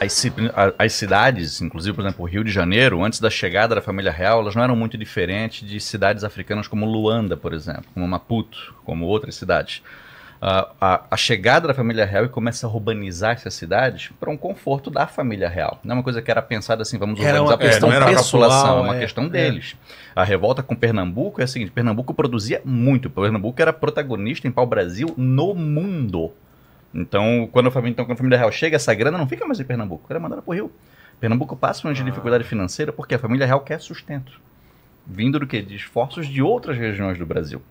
As, as, cidades, inclusive, por exemplo, o Rio de Janeiro, antes da chegada da família real, elas não eram muito diferentes de cidades africanas como Luanda, por exemplo, como Maputo, como outras cidades. Uh, a, a, chegada da família real e começa a urbanizar essas cidades para um conforto da família real. Não é uma coisa que era pensada assim, vamos urbanizar era uma, questão é, pessoal, é uma é, questão é. deles. É. A revolta com Pernambuco é a seguinte: Pernambuco produzia muito. Pernambuco era protagonista em pau-brasil no mundo. Então, quando a família, então, quando a família real chega, essa grana não fica mais em Pernambuco, ela é mandada para o Rio. Pernambuco passa uma ah. dificuldade financeira porque a família real quer sustento. Vindo do que? De esforços de outras regiões do Brasil.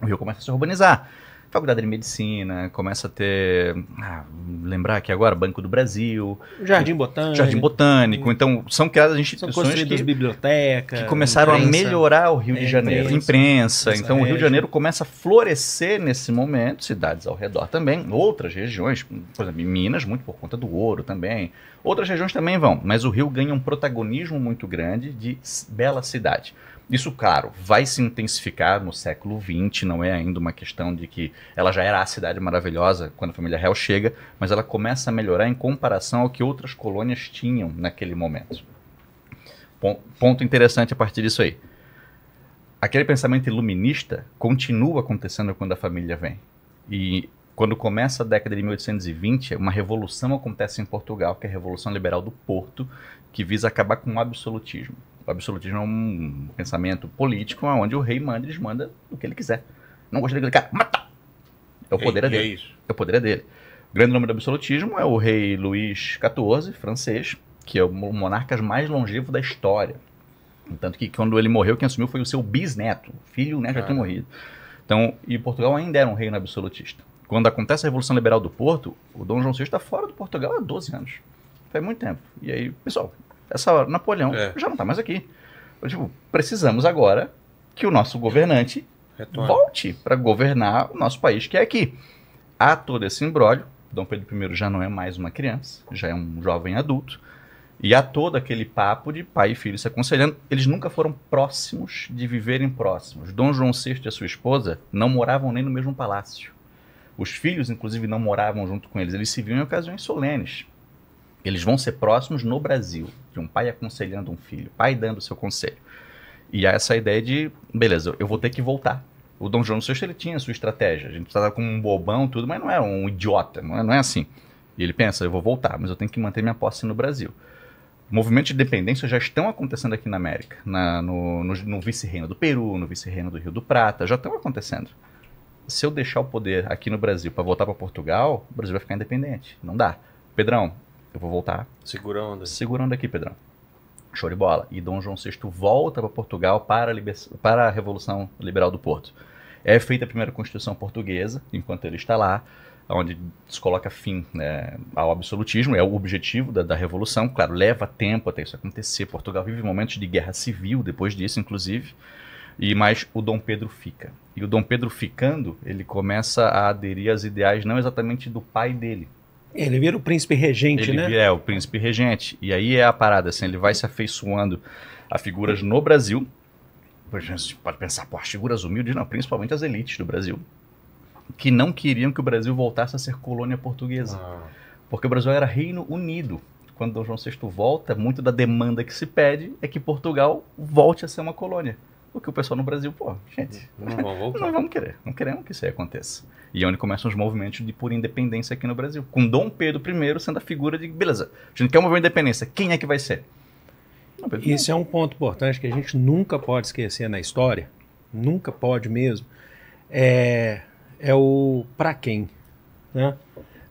O Rio começa a se urbanizar faculdade de medicina, começa a ter, ah, lembrar aqui agora, Banco do Brasil, Jardim Botânico. Jardim Botânico. Então, são criadas instituições são construídas que, bibliotecas, que começaram imprensa, a melhorar o Rio de é, Janeiro, imprensa. imprensa, então, o Rio de Janeiro começa a florescer nesse momento, cidades ao redor também, outras regiões, por exemplo, Minas, muito por conta do ouro também. Outras regiões também vão, mas o Rio ganha um protagonismo muito grande de bela cidade. Isso, claro, vai se intensificar no século XX, não é ainda uma questão de que ela já era a cidade maravilhosa quando a família real chega, mas ela começa a melhorar em comparação ao que outras colônias tinham naquele momento. Ponto interessante a partir disso aí. Aquele pensamento iluminista continua acontecendo quando a família vem. E quando começa a década de 1820, uma revolução acontece em Portugal, que é a Revolução Liberal do Porto, que visa acabar com o absolutismo. O absolutismo é um pensamento político onde o rei manda e desmanda o que ele quiser. Não gostei daquele cara, mata! É o é, poder é, é dele. É, isso. é o poder é dele. O grande nome do absolutismo é o rei Luís XIV, francês, que é o monarca mais longevo da história. Tanto que quando ele morreu, quem assumiu foi o seu bisneto. filho né, já tinha morrido. Então, e Portugal ainda era um reino absolutista. Quando acontece a Revolução Liberal do Porto, o Dom João VI está fora do Portugal há 12 anos. Faz muito tempo. E aí, pessoal, essa hora, Napoleão é. já não está mais aqui. Eu, tipo, precisamos agora que o nosso governante Retorno. volte para governar o nosso país, que é aqui. Há todo esse imbróglio. Dom Pedro I já não é mais uma criança, já é um jovem adulto. E há todo aquele papo de pai e filho se aconselhando. Eles nunca foram próximos de viverem próximos. Dom João VI e a sua esposa não moravam nem no mesmo palácio. Os filhos, inclusive, não moravam junto com eles. Eles se viam em ocasiões solenes. Eles vão ser próximos no Brasil, de um pai aconselhando um filho, pai dando seu conselho. E há essa ideia de, beleza, eu vou ter que voltar. O Dom João VI ele tinha a sua estratégia. A gente estava como um bobão, tudo, mas não é um idiota, não é, não é assim. E ele pensa, eu vou voltar, mas eu tenho que manter minha posse no Brasil. Movimentos de dependência já estão acontecendo aqui na América, na, no, no, no vice-reino do Peru, no vice-reino do Rio do Prata, já estão acontecendo. Se eu deixar o poder aqui no Brasil para voltar para Portugal, o Brasil vai ficar independente. Não dá. Pedrão, eu vou voltar. Segura onda. Segura onda aqui, Pedrão. Show de bola. E Dom João VI volta para Portugal para a, liber... para a Revolução Liberal do Porto. É feita a primeira Constituição Portuguesa, enquanto ele está lá, onde se coloca fim né, ao absolutismo, é o objetivo da, da, Revolução. Claro, leva tempo até isso acontecer. Portugal vive momentos de guerra civil depois disso, inclusive. E mais o Dom Pedro fica. E o Dom Pedro ficando, ele começa a aderir aos ideais não exatamente do pai dele, ele vira o príncipe regente, ele, né? É, o príncipe regente. E aí é a parada, assim, ele vai se afeiçoando a figuras no Brasil. A gente pode pensar, pô, as figuras humildes, não, principalmente as elites do Brasil, que não queriam que o Brasil voltasse a ser colônia portuguesa. Ah. Porque o Brasil era Reino Unido. Quando Dom João VI volta, muito da demanda que se pede é que Portugal volte a ser uma colônia. O que o pessoal no Brasil, pô, gente, não vamos vamos querer, não queremos que isso aí aconteça. E é onde começam os movimentos de pura independência aqui no Brasil. Com Dom Pedro I sendo a figura de, beleza, a gente quer um movimento de independência, quem é que vai ser? isso é um ponto importante que a gente nunca pode esquecer na história, nunca pode mesmo, é, é o para quem, né?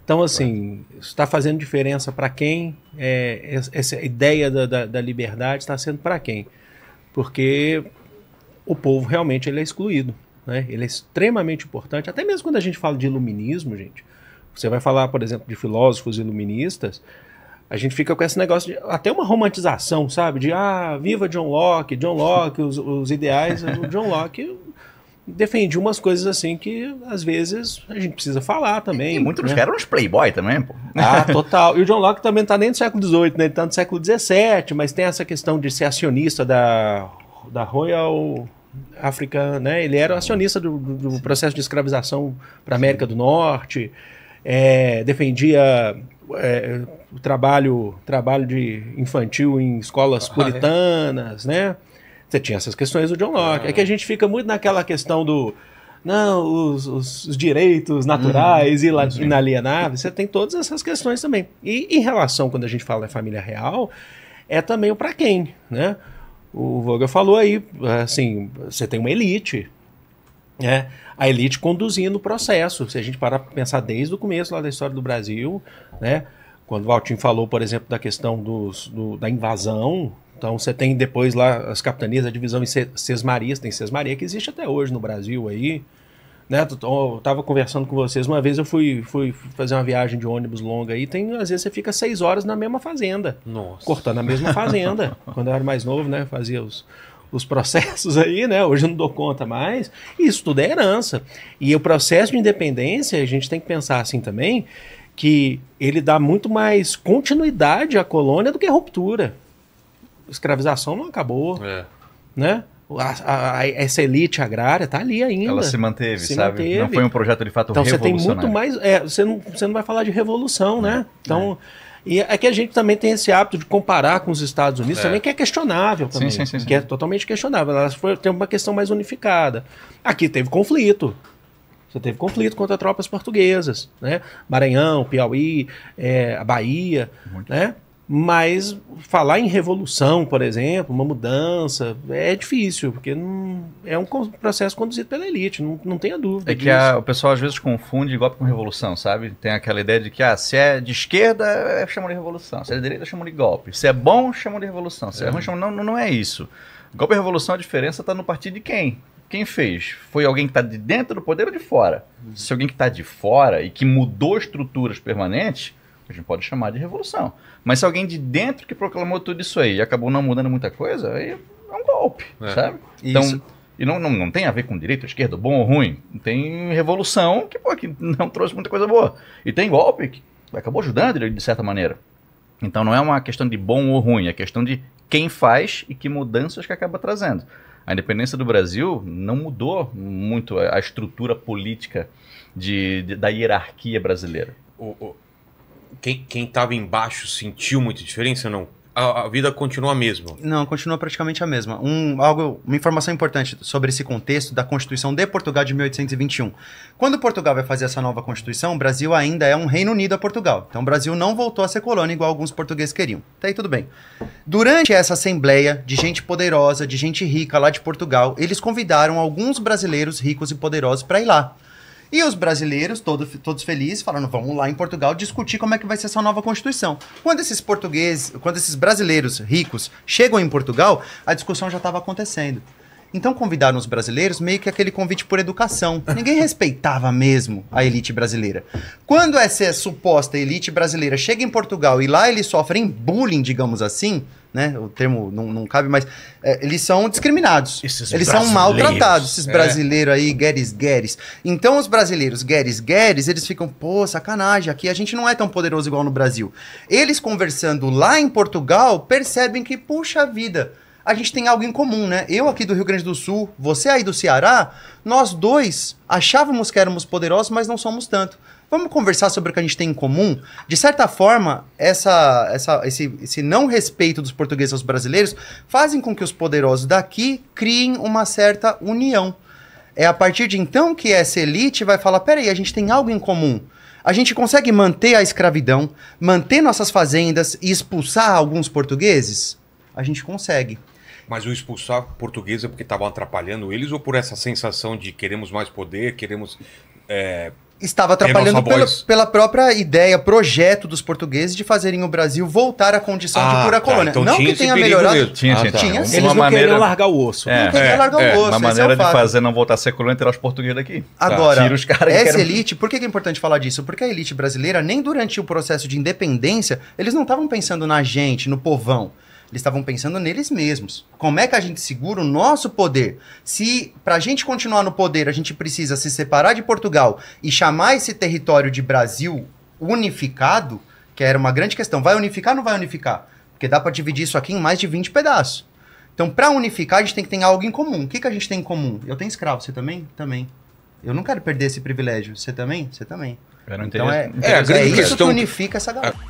Então, assim, está fazendo diferença para quem? É, essa ideia da, da, da liberdade está sendo para quem? Porque o povo realmente ele é excluído. Né? Ele é extremamente importante. Até mesmo quando a gente fala de iluminismo, gente, você vai falar, por exemplo, de filósofos iluministas, a gente fica com esse negócio de até uma romantização, sabe? De ah, viva John Locke, John Locke, os, os ideais. O John Locke defendia umas coisas assim que às vezes a gente precisa falar também. E muitos né? eram uns playboy também, pô. Ah, total. E o John Locke também não tá nem do século XVIII, né? Ele está no século XVII, mas tem essa questão de ser acionista da da Royal African, né? Ele era acionista do, do processo de escravização para a América do Norte, é, defendia é, o trabalho, trabalho de infantil em escolas ah, é? puritanas, né? Você tinha essas questões do John Locke. Ah. É que a gente fica muito naquela questão do não, os, os direitos naturais uhum. e uhum. inalienáveis. Você tem todas essas questões também. E em relação, quando a gente fala da família real, é também o para quem, né? o Vogel falou aí, assim, você tem uma elite, né? A elite conduzindo o processo. Se a gente parar para pensar desde o começo lá da história do Brasil, né? Quando o Altim falou, por exemplo, da questão dos, do, da invasão, então você tem depois lá as capitanias, a divisão em sesmaria, tem sesmaria que existe até hoje no Brasil aí, né? Eu tava conversando com vocês uma vez, eu fui, fui fazer uma viagem de ônibus longa aí, tem às vezes você fica seis horas na mesma fazenda, Nossa. cortando a mesma fazenda. Quando eu era mais novo, né, fazia os os processos aí, né? Hoje eu não dou conta mais. Isso tudo é herança. E o processo de independência, a gente tem que pensar assim também, que ele dá muito mais continuidade à colônia do que ruptura. Escravização não acabou, é. né? a, a, essa elite agrária tá ali ainda. Ela se manteve, se sabe? Manteve. Não foi um projeto de fato então, revolucionário. Então você tem muito mais. É, você, não, você não vai falar de revolução, né? É, então. É. E é, é que a gente também tem esse hábito de comparar com os Estados Unidos é. também, que é questionável também. Sim, sim, sim, que é totalmente questionável. elas tem uma questão mais unificada. Aqui teve conflito. Você teve conflito contra tropas portuguesas, né? Maranhão, Piauí, é, a Bahia, Muito. né? Mas falar em revolução, por exemplo, uma mudança, é difícil, porque não, é um processo conduzido pela elite, não, não tenha dúvida. É que a, o pessoal às vezes confunde golpe com revolução, sabe? Tem aquela ideia de que ah, se é de esquerda, é, chamam de revolução, se é de direita, chamam de golpe, se é bom, chamam de revolução, se é, é ruim, chamam. Não, não é isso. Golpe e revolução, a diferença está no partido de quem? quem fez? Foi alguém que está de dentro do poder ou de fora? Uhum. Se alguém que está de fora e que mudou estruturas permanentes, a gente pode chamar de revolução. Mas se alguém de dentro que proclamou tudo isso aí e acabou não mudando muita coisa, aí é um golpe, é. sabe? Então, isso. e não, não, não tem a ver com direito esquerda, bom ou ruim. Tem revolução que, pô, que não trouxe muita coisa boa. E tem golpe que acabou ajudando de certa maneira. Então não é uma questão de bom ou ruim, é questão de quem faz e que mudanças que acaba trazendo. A independência do Brasil não mudou muito a estrutura política de, de da hierarquia brasileira. O, o, quem, quem tava embaixo sentiu muita diferença não? A, a, vida continua a mesma? Não, continua praticamente a mesma. Um, algo, uma informação importante sobre esse contexto da Constituição de Portugal de 1821. Quando Portugal vai fazer essa nova Constituição, o Brasil ainda é um Reino Unido a Portugal. Então o Brasil não voltou a ser colônia igual alguns portugueses queriam. Até tá aí tudo bem. Durante essa assembleia de gente poderosa, de gente rica lá de Portugal, eles convidaram alguns brasileiros ricos e poderosos para ir lá. E os brasileiros, todos todos felizes, falando, vamos lá em Portugal discutir como é que vai ser essa nova Constituição. Quando esses portugueses, quando esses brasileiros ricos chegam em Portugal, a discussão já estava acontecendo. Então convidaram os brasileiros meio que aquele convite por educação. Ninguém respeitava mesmo a elite brasileira. Quando essa suposta elite brasileira chega em Portugal e lá eles sofrem bullying, digamos assim, né? O termo não, não cabe, mas é, eles são discriminados. Esses eles são maltratados, esses é. brasileiros aí, gueres, gueres. Então os brasileiros, gueres, gueres, eles ficam, pô, sacanagem, aqui a gente não é tão poderoso igual no Brasil. Eles conversando lá em Portugal, percebem que, puxa vida, a gente tem algo em comum, né? Eu aqui do Rio Grande do Sul, você aí do Ceará, nós dois achávamos que éramos poderosos, mas não somos tanto. Vamos conversar sobre o que a gente tem em comum? De certa forma, essa, essa, esse, esse não respeito dos portugueses aos brasileiros fazem com que os poderosos daqui criem uma certa união. É a partir de então que essa elite vai falar: peraí, a gente tem algo em comum. A gente consegue manter a escravidão, manter nossas fazendas e expulsar alguns portugueses? A gente consegue. Mas o expulsar português é porque estavam atrapalhando eles ou por essa sensação de queremos mais poder, queremos é, estava atrapalhando pela própria ideia, projeto dos portugueses de fazerem o Brasil voltar à condição ah, de pura tá. colônia. então não que tenha melhorado. Mesmo. Tinha, ah, tinha, tá. tinha. Eles uma não maneira... queriam largar o osso. É, não queriam é, largar é. é, o osso. Uma maneira é de fazer não voltar a ser colônia tirar os portugueses daqui. Tá. Agora, tá. essa querem... elite, por que é importante falar disso? Porque a elite brasileira, nem durante o processo de independência, eles não estavam pensando na gente, no povão. Eles estavam pensando neles mesmos. Como é que a gente segura o nosso poder? Se para a gente continuar no poder, a gente precisa se separar de Portugal e chamar esse território de Brasil unificado, que era uma grande questão. Vai unificar ou não vai unificar? Porque dá para dividir isso aqui em mais de 20 pedaços. Então, para unificar, a gente tem que ter algo em comum. O que, que a gente tem em comum? Eu tenho escravo, você também? Também. Eu não quero perder esse privilégio. Você também? Você também. Então é, é, é, é isso que então unifica essa galera.